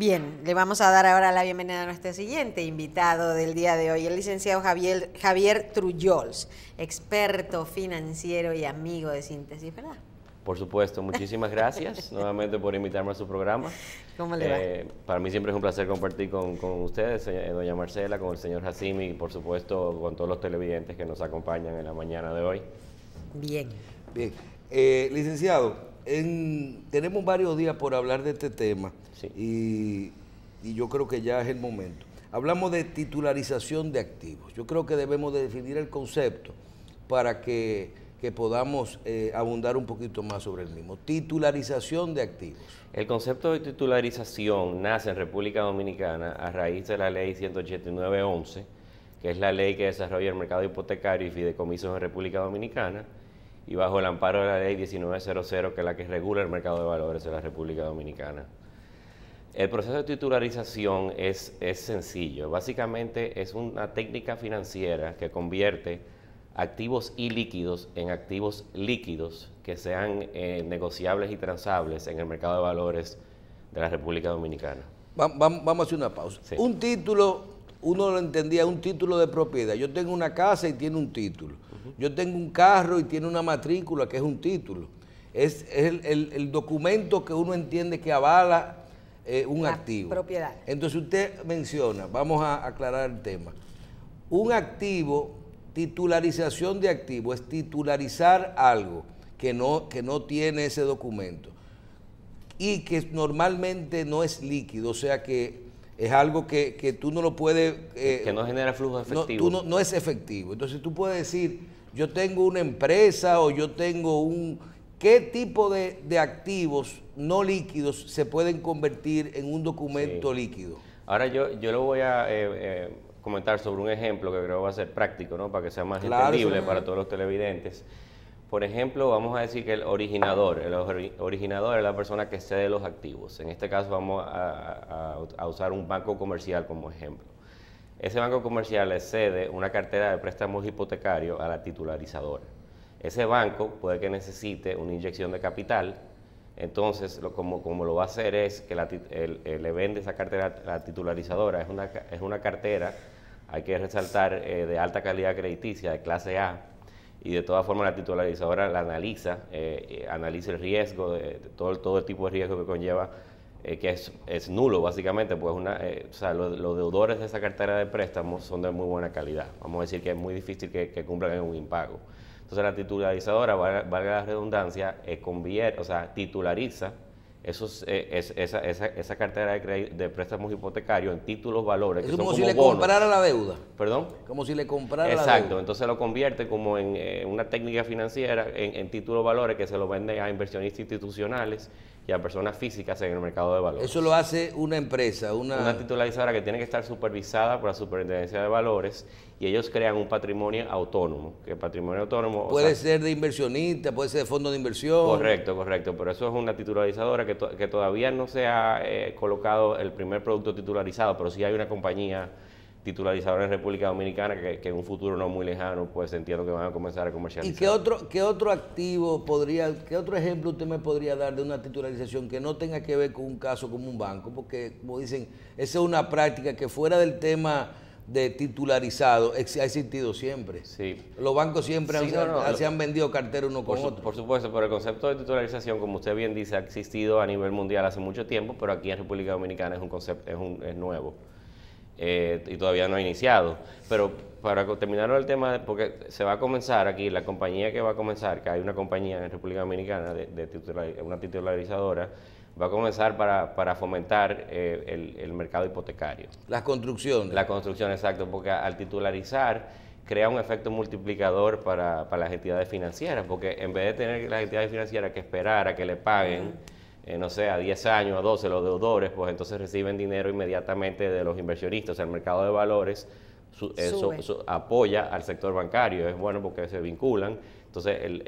Bien, le vamos a dar ahora la bienvenida a nuestro siguiente invitado del día de hoy, el licenciado Javier, Javier Trullols, experto financiero y amigo de Síntesis, ¿verdad? Por supuesto, muchísimas gracias nuevamente por invitarme a su programa. ¿Cómo le va? Eh, para mí siempre es un placer compartir con, ustedes, eh, doña Marcela, con el señor Hassim y por supuesto con todos los televidentes que nos acompañan en la mañana de hoy. Bien. Bien. Eh, licenciado, tenemos varios días por hablar de este tema y, yo creo que ya es el momento. Hablamos de titularización de activos. Yo creo que debemos de definir el concepto para que, podamos eh, abundar un poquito más sobre el mismo. Titularización de activos. El concepto de titularización nace en República Dominicana a raíz de la ley 189.11, que es la ley que desarrolla el mercado hipotecario y fideicomisos en República Dominicana y bajo el amparo de la ley 1900, que es la que regula el mercado de valores de la República Dominicana. El proceso de titularización es, es sencillo. Básicamente es una técnica financiera que convierte activos ilíquidos en activos líquidos que sean eh, negociables y transables en el mercado de valores de la República Dominicana. Vamos, a hacer una pausa. Un título, uno lo entendía, un título de propiedad. Yo tengo una casa y tiene un título yo tengo un carro y tiene una matrícula que es un título. Es, el, documento que uno entiende que avala eh, un activo. Propiedad. Entonces usted menciona, vamos a aclarar el tema. Un activo, titularización de activo, es titularizar algo que no, que no tiene ese documento y que normalmente no es líquido, o sea que es algo que, que tú no lo puedes... Eh, que no genera flujo efectivo. tú no, no, es efectivo. Entonces tú puedes decir, yo tengo una empresa o yo tengo un... ¿Qué tipo de, activos no líquidos se pueden convertir en un documento líquido? Ahora yo, yo lo voy a eh, eh, comentar sobre un ejemplo que creo va a ser práctico, ¿no? Para que sea más entendible para todos los televidentes. Por ejemplo, vamos a decir que el originador, el originador es la persona que cede los activos. En este caso vamos a usar un banco comercial como ejemplo. Ese banco comercial le cede una cartera de préstamos hipotecarios a la titularizadora. Ese banco puede que necesite una inyección de capital, entonces lo, como, como lo va a hacer es que eh, le vende esa cartera a la titularizadora, es una, es una cartera, hay que resaltar, eh, de alta calidad crediticia, de clase A, y de todas formas la titularizadora la analiza, eh, analiza el riesgo, todo, todo el tipo de riesgo que conlleva eh, que es, nulo básicamente, pues una, eh, los, deudores de esa cartera de préstamos son de muy buena calidad. Vamos a decir que es muy difícil que, cumplan en un impago. Entonces la titularizadora, valga la redundancia, eh, convierte, o sea, titulariza esos, esa, cartera de, de, préstamos hipotecarios en títulos valores. Es como, si le comprara la deuda. ¿Perdón? Como si le comprara Exacto. la deuda. Exacto, entonces lo convierte como en una técnica financiera, en, en títulos valores que se lo vende a inversionistas institucionales a personas físicas en el mercado de valores. Eso lo hace una empresa, una... Una titularizadora que tiene que estar supervisada por la Superintendencia de Valores y ellos crean un patrimonio autónomo, que patrimonio autónomo... Puede ser de inversionista, puede ser de fondo de inversión. Correcto, correcto, pero eso es una titularizadora que, todavía no se ha eh, colocado el primer producto titularizado, pero sí hay una compañía titularizadores en República Dominicana que, en un futuro no muy lejano, pues entiendo que van a comenzar a comercializar. ¿Y qué otro, qué otro activo podría, qué otro ejemplo usted me podría dar de una titularización que no tenga que ver con un caso como un banco? Porque, como dicen, esa es una práctica que fuera del tema de titularizado ha existido siempre. Sí. Los bancos siempre han, se han vendido cartera uno con otro. Por supuesto, pero el concepto de titularización, como usted bien dice, ha existido a nivel mundial hace mucho tiempo, pero aquí en República Dominicana es un concepto es, un, es nuevo. Eh, y todavía no ha iniciado. Pero para terminar el tema, porque se va a comenzar aquí, la compañía que va a comenzar, que hay una compañía en República Dominicana, de, una titularizadora, va a comenzar para, fomentar eh, el, mercado hipotecario. Las construcciones. La construcción, exacto, porque al titularizar crea un efecto multiplicador para, las entidades financieras, porque en vez de tener las entidades financieras que esperar a que le paguen, eh, no sé, a 10 años, a 12, los deudores, pues entonces reciben dinero inmediatamente de los inversionistas. El mercado de valores eso eh, apoya al sector bancario, es bueno porque se vinculan. Entonces, el,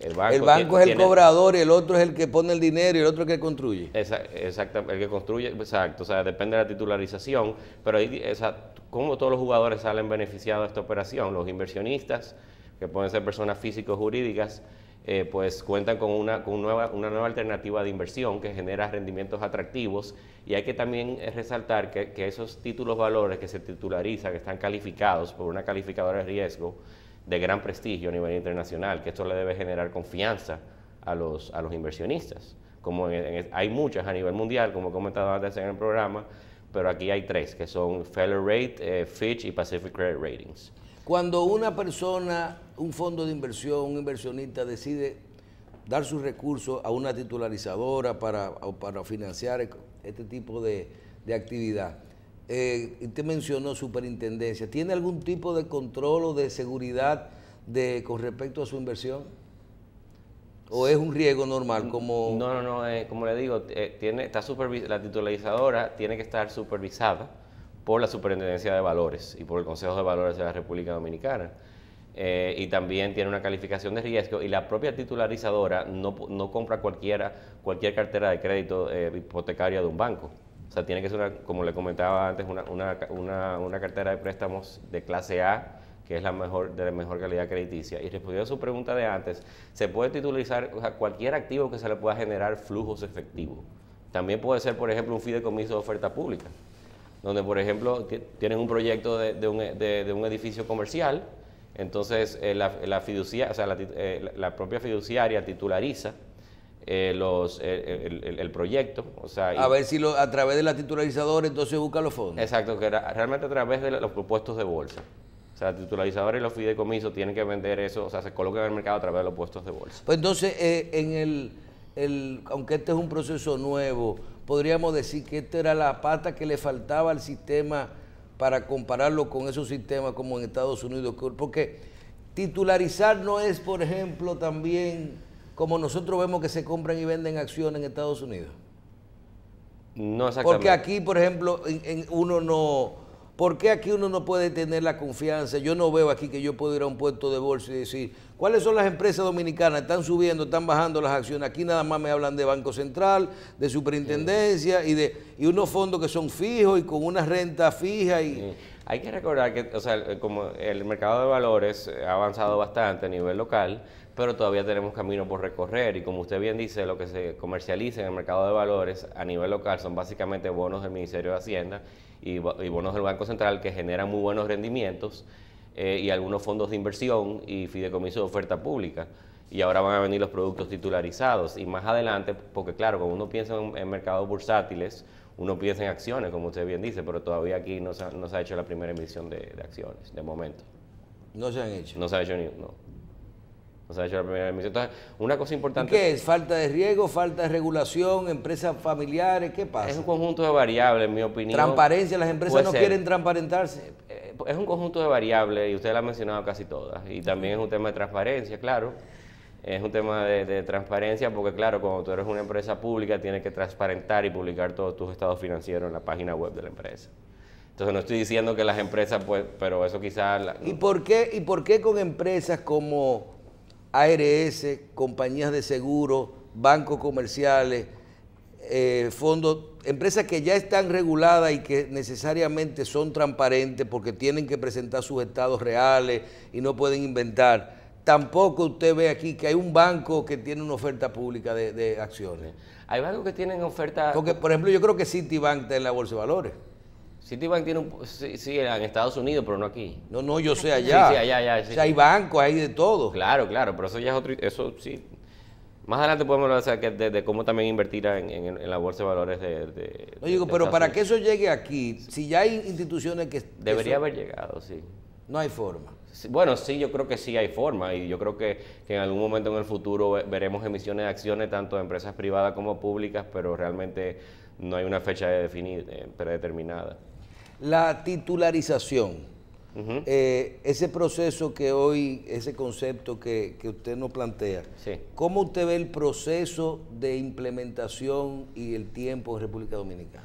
el, banco. El banco es el cobrador y el otro es el que pone el dinero y el otro es el que construye. Exacto, el que construye, exacto. O sea, depende de la titularización, pero ahí, ¿cómo todos los jugadores salen beneficiados de esta operación? Los inversionistas, que pueden ser personas o jurídicas, eh, pues cuentan con, una, nueva, una nueva alternativa de inversión que genera rendimientos atractivos y hay que también eh, resaltar que, esos títulos valores que se titularizan, que están calificados por una calificadora de riesgo de gran prestigio a nivel internacional, que esto le debe generar confianza a los, a los inversionistas. Como hay muchas a nivel mundial, como he comentado antes en el programa, pero aquí hay tres, que son Feller Rate, eh, Fitch y Pacific Credit Ratings. Cuando una persona un fondo de inversión, un inversionista decide dar sus recursos a una titularizadora para, financiar este tipo de, actividad. usted eh, mencionó superintendencia. ¿Tiene algún tipo de control o de seguridad de, con respecto a su inversión? ¿O es un riesgo normal? Como... No, no, no. Eh, como le digo, eh, tiene, está la titularizadora tiene que estar supervisada por la Superintendencia de Valores y por el Consejo de Valores de la República Dominicana. Eh, y también tiene una calificación de riesgo y la propia titularizadora no, no compra cualquiera, cualquier cartera de crédito eh, hipotecaria de un banco. O sea, tiene que ser, como le comentaba antes, una, cartera de préstamos de clase A, que es la mejor, de la mejor calidad crediticia. Y respondiendo a su pregunta de antes, se puede titularizar o cualquier activo que se le pueda generar flujos efectivos. También puede ser, por ejemplo, un fideicomiso de oferta pública, donde, por ejemplo, tienen un proyecto de un edificio comercial, entonces, eh, la, fiducia, o sea, la, eh, la, propia fiduciaria titulariza eh, los, el, proyecto. O sea, a ver si lo, a través de la titularizadora entonces busca los fondos. Exacto, que era, realmente a través de los propuestos de bolsa. O sea, la titularizadora y los fideicomisos tienen que vender eso, o sea, se colocan en el mercado a través de los puestos de bolsa. Pues entonces, en el, el, aunque este es un proceso nuevo, podríamos decir que esta era la pata que le faltaba al sistema para compararlo con esos sistemas como en Estados Unidos, porque titularizar no es, por ejemplo, también como nosotros vemos que se compran y venden acciones en Estados Unidos. No exactamente. Porque aquí, por ejemplo, uno no ¿Por qué aquí uno no puede tener la confianza? Yo no veo aquí que yo puedo ir a un puesto de bolsa y decir, ¿cuáles son las empresas dominicanas? Están subiendo, están bajando las acciones. Aquí nada más me hablan de Banco Central, de superintendencia y de unos fondos que son fijos y con una renta fija. Y... Hay que recordar que o sea, como el mercado de valores ha avanzado bastante a nivel local, pero todavía tenemos camino por recorrer y como usted bien dice, lo que se comercializa en el mercado de valores a nivel local son básicamente bonos del Ministerio de Hacienda y, bonos del Banco Central que generan muy buenos rendimientos eh, y algunos fondos de inversión y fideicomisos de oferta pública. Y ahora van a venir los productos titularizados. Y más adelante, porque claro, cuando uno piensa en, mercados bursátiles, uno piensa en acciones, como usted bien dice, pero todavía aquí no se ha, no se ha hecho la primera emisión de, acciones, de momento. No se han hecho. No se ha hecho ni o sea, Entonces, una cosa importante. ¿Qué es? ¿Falta de riego, falta de regulación, empresas familiares? ¿Qué pasa? Es un conjunto de variables, en mi opinión. Transparencia, las empresas no quieren transparentarse. Eh, eh, es un conjunto de variables y usted la ha mencionado casi todas. Y también es un tema de transparencia, claro. Es un tema de, transparencia porque, claro, cuando tú eres una empresa pública, tienes que transparentar y publicar todos tus estados financieros en la página web de la empresa. Entonces no estoy diciendo que las empresas, pues, pero eso quizás... ¿Y, por qué, ¿Y por qué con empresas como ARS, compañías de seguro, bancos comerciales, eh, fondos, empresas que ya están reguladas y que necesariamente son transparentes porque tienen que presentar sus estados reales y no pueden inventar. Tampoco usted ve aquí que hay un banco que tiene una oferta pública de, de acciones. Hay bancos que tienen oferta... Porque, por ejemplo, yo creo que Citibank está en la Bolsa de Valores. Citibank tiene un, sí, en Estados Unidos, pero no aquí. No, no, yo sé allá. Sí, allá, allá. O sea, hay bancos, hay de todo. Claro, claro, pero eso ya es otro, eso sí. Más adelante podemos hablar de, cómo también invertir en, la bolsa de valores de... no digo, pero para que eso llegue aquí, si ya hay instituciones que... Debería haber llegado, sí. No hay forma. Bueno, sí, yo creo que sí hay forma y yo creo que, en algún momento en el futuro veremos emisiones de acciones tanto de empresas privadas como públicas, pero realmente no hay una fecha eh, predeterminada. La titularización. Eh, ese proceso que hoy, ese concepto que, usted nos plantea, ¿cómo usted ve el proceso de implementación y el tiempo en República Dominicana?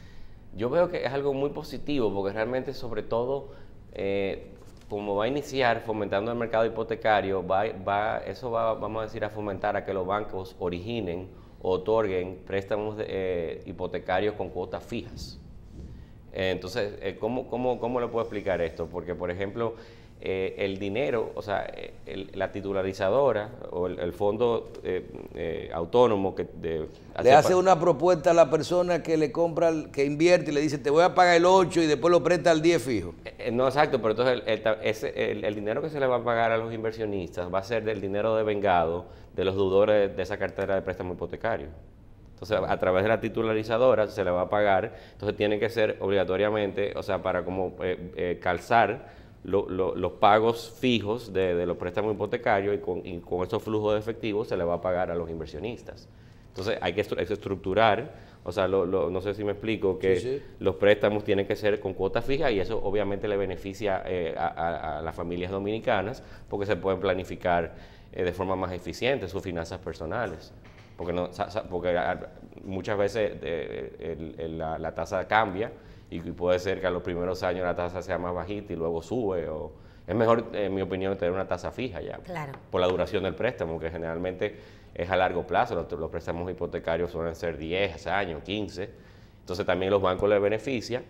Yo veo que es algo muy positivo porque realmente sobre todo eh, como va a iniciar fomentando el mercado hipotecario, va, eso va, vamos a decir, a fomentar a que los bancos originen o otorguen préstamos eh, hipotecarios con cuotas fijas. Entonces, eh, ¿cómo, cómo, cómo lo puedo explicar esto? Porque, por ejemplo, eh, el dinero, o sea, eh, la titularizadora o el, fondo autónomo que de, hace le hace una propuesta a la persona que le compra, que invierte y le dice, te voy a pagar el 8 y después lo presta al 10 fijo. no, exacto, pero entonces ese, el, dinero que se le va a pagar a los inversionistas va a ser del dinero de vengado de los dudores de esa cartera de préstamo hipotecario. Entonces, a través de la titularizadora se le va a pagar. Entonces, tiene que ser obligatoriamente, o sea, para como eh, eh, calzar los pagos fijos de, los préstamos hipotecarios y con, esos flujos de efectivo se le va a pagar a los inversionistas. Entonces, hay que, estructurar. O sea, no sé si me explico, que los préstamos tienen que ser con cuota fija y eso obviamente le beneficia eh, a, las familias dominicanas porque se pueden planificar de forma más eficiente sus finanzas personales porque, no, porque muchas veces eh, eh, la, tasa cambia y puede ser que a los primeros años la tasa sea más bajita y luego sube. O, es mejor, en mi opinión, tener una tasa fija ya claro. por la duración del préstamo, que generalmente es a largo plazo. Los, préstamos hipotecarios suelen ser 10 años, 15. Entonces también los bancos les benefician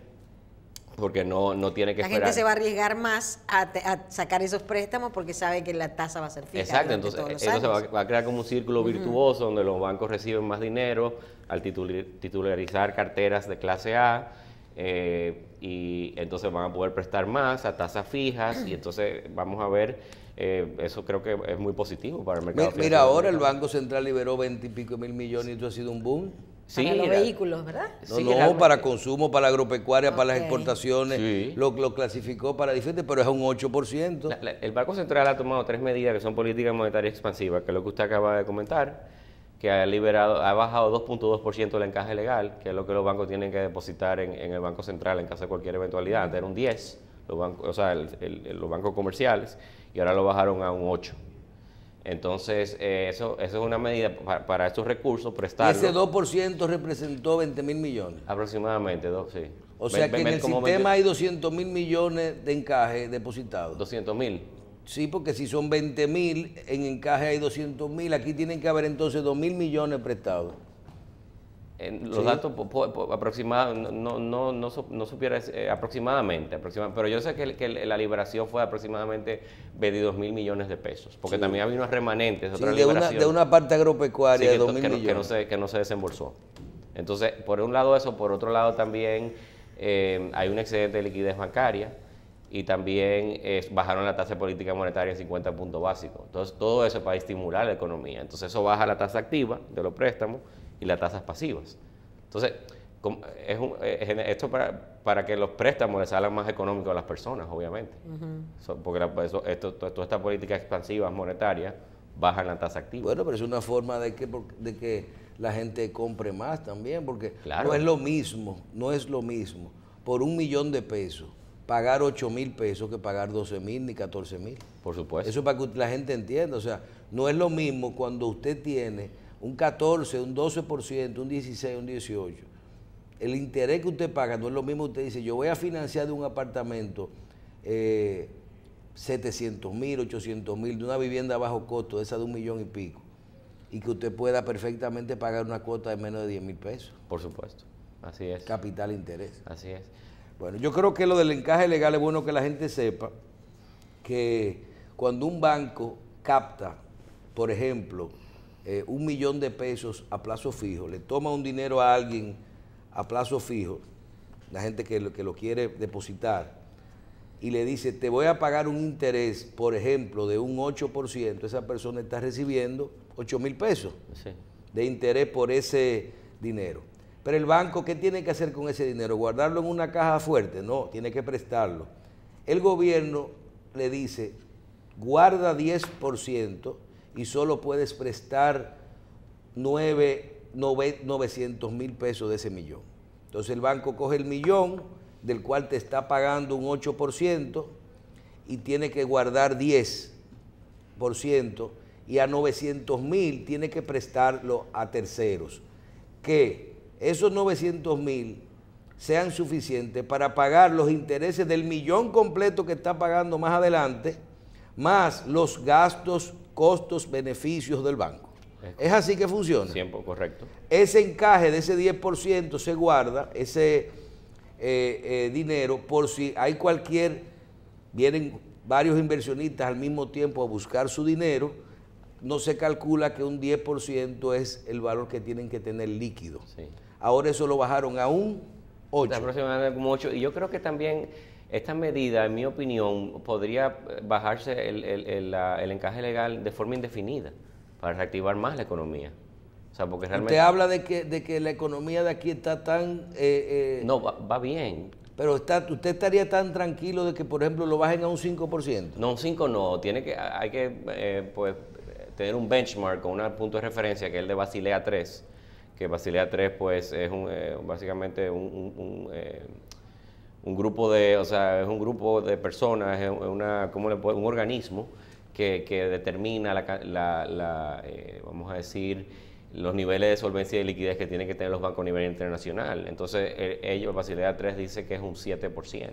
porque no, no tiene que esperar. La gente se va a arriesgar más a, sacar esos préstamos porque sabe que la tasa va a ser fija. Exacto, entonces, eso se va, a crear como un círculo virtuoso donde los bancos reciben más dinero al titularizar carteras de clase A. Eh, y entonces van a poder prestar más a tasas fijas y entonces vamos a ver, eh, eso creo que es muy positivo para el mercado. Mira, ahora el Banco Central liberó 20 y pico mil millones y esto ha sido un boom. Sí, para los vehículos, ¿verdad? No, no para consumo, para agropecuaria, para las exportaciones. Lo, lo, clasificó para diferente, pero es un 8%. el Banco Central ha tomado tres medidas que son políticas monetarias expansivas, que es lo que usted acaba de comentar, que ha liberado, ha bajado 2.2% el encaje legal, que es lo que los bancos tienen que depositar en, el Banco Central en caso de cualquier eventualidad. Antes era un 10, los bancos, o sea, los bancos comerciales, y ahora lo bajaron a un 8%. Entonces, eh, eso, eso, es una medida para, esos recursos prestados. Ese 2% representó 20 mil millones. Aproximadamente, sí. O sea que en el sistema hay 200 mil millones de encaje depositados. 200 mil. Sí, porque si son 20 mil, en encaje hay 200 mil, aquí tienen que haber entonces 2 mil millones prestados los datos aproximadamente, no, supiera eh, aproximadamente, pero yo sé que, la liberación fue aproximadamente 22 mil millones de pesos, porque también había unos remanentes, de, una, parte agropecuaria de 2 mil millones. Que no, se, que no se desembolsó. Entonces, por un lado eso, por otro lado también eh, hay un excedente de liquidez bancaria y también bajaron la tasa política monetaria en 50 puntos básicos. Entonces, todo eso para estimular la economía. Entonces, eso baja la tasa activa de los préstamos y las tasas pasivas. Entonces, es eh, esto para, para, que los préstamos les salgan más económicos a las personas, obviamente. porque esto, toda esta política expansiva monetaria baja la tasa activa. Bueno, pero es una forma de que, de que la gente compre más también, porque no es lo mismo, no es lo mismo por un millón de pesos pagar 8 mil pesos que pagar 12 mil ni 14 mil. Por supuesto. Eso para que la gente entienda, o sea, no es lo mismo cuando usted tiene un 14, un 12%, un 16, un 18. El interés que usted paga no es lo mismo. Usted dice, yo voy a financiar de un apartamento 700 eh, mil, 800 mil, de una vivienda a bajo costo, esa de un millón y pico, y que usted pueda perfectamente pagar una cuota de menos de 10 mil pesos. Por supuesto, así es. Capital interés. Así es. Bueno, yo creo que lo del encaje legal es bueno que la gente sepa que cuando un banco capta, por ejemplo, eh, un millón de pesos a plazo fijo, le toma un dinero a alguien a plazo fijo, la gente que lo, que lo quiere depositar, y le dice, te voy a pagar un interés, por ejemplo, de un 8%, esa persona está recibiendo 8 mil pesos de interés por ese dinero. Pero el banco, ¿qué tiene que hacer con ese dinero? ¿Guardarlo en una caja fuerte? No, tiene que prestarlo. El gobierno le dice, guarda 10% y solo puedes prestar 900 mil pesos de ese millón. Entonces el banco coge el millón, del cual te está pagando un 8%, y tiene que guardar 10%, y a 900 mil tiene que prestarlo a terceros. Que esos 900 mil sean suficientes para pagar los intereses del millón completo que está pagando más adelante, más los gastos costos, beneficios del banco. Es así que funciona. Siempre, correcto. Ese encaje de ese 10% se guarda, ese eh, eh, dinero, por si hay cualquier, vienen varios inversionistas al mismo tiempo a buscar su dinero, no se calcula que un 10% es el valor que tienen que tener líquido. Ahora eso lo bajaron a un 8. 8. Y yo creo que también esta medida, en mi opinión, podría eh, bajarse el, encaje legal de forma indefinida para reactivar más la economía. O sea, porque realmente... Usted habla de que, de que la economía de aquí está tan... Eh, eh, no, va, bien. Pero está, usted estaría tan tranquilo de que, por ejemplo, lo bajen a un 5%. No, un 5 no. Tiene que, hay que pues, tener un benchmark un punto de referencia, que es el de Basilea 3. Que Basilea 3 pues, es un, básicamente un un grupo de, o sea, es un grupo de personas, es una, le un organismo que, que determina la, eh, vamos a decir, los niveles de solvencia y liquidez que tienen que tener los bancos a nivel internacional. Entonces, e, ellos, Basilea 3 dice que es un 7%.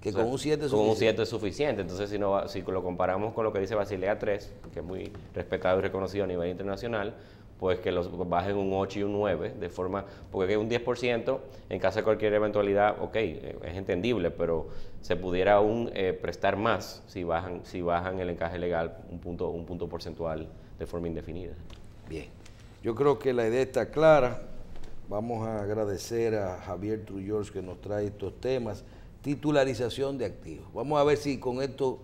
Que con un 7 es con un 7 es suficiente. Entonces, si, no, si lo comparamos con lo que dice Basilea 3, que es muy respetado y reconocido a nivel internacional, pues que los bajen un 8 y un 9, de forma, porque un 10% en caso de cualquier eventualidad, ok, eh, es entendible, pero se pudiera aún eh, prestar más si bajan, si bajan el encaje legal un punto, un punto porcentual de forma indefinida. Bien, yo creo que la idea está clara. Vamos a agradecer a Javier Trujillos que nos trae estos temas. Titularización de activos. Vamos a ver si con esto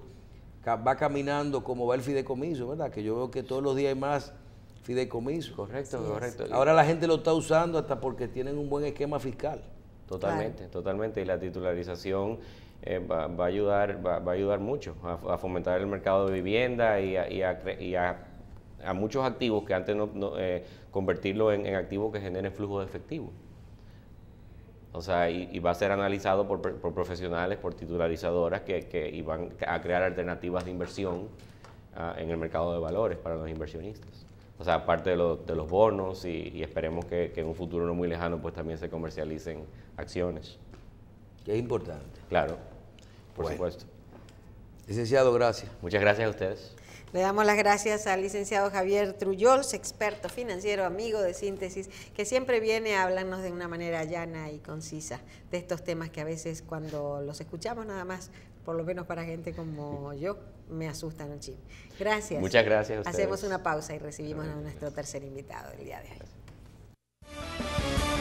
va caminando como va el fideicomiso, ¿verdad? Que yo veo que todos los días hay más Fideicomiso, correcto, correcto. Ahora la gente lo está usando hasta porque tienen un buen esquema fiscal. Totalmente, totalmente. Y la titularización eh, va, a ayudar, va, a ayudar mucho a, fomentar el mercado de vivienda y a, muchos activos que antes no, eh, convertirlo en, activos que generen flujo de efectivo. O sea, y, va a ser analizado por, profesionales, por titularizadoras que, que y van a crear alternativas de inversión ah, en el mercado de valores para los inversionistas o sea, aparte de, de los bonos y, esperemos que, en un futuro no muy lejano pues también se comercialicen acciones. Que es importante. Claro, por supuesto. Licenciado, gracias. Muchas gracias a ustedes. Le damos las gracias al licenciado Javier Trujols, experto financiero, amigo de síntesis, que siempre viene a hablarnos de una manera llana y concisa de estos temas que a veces cuando los escuchamos nada más por lo menos para gente como yo, me asustan un chip. Gracias. Muchas gracias. Hacemos una pausa y recibimos a nuestro tercer invitado el día de hoy.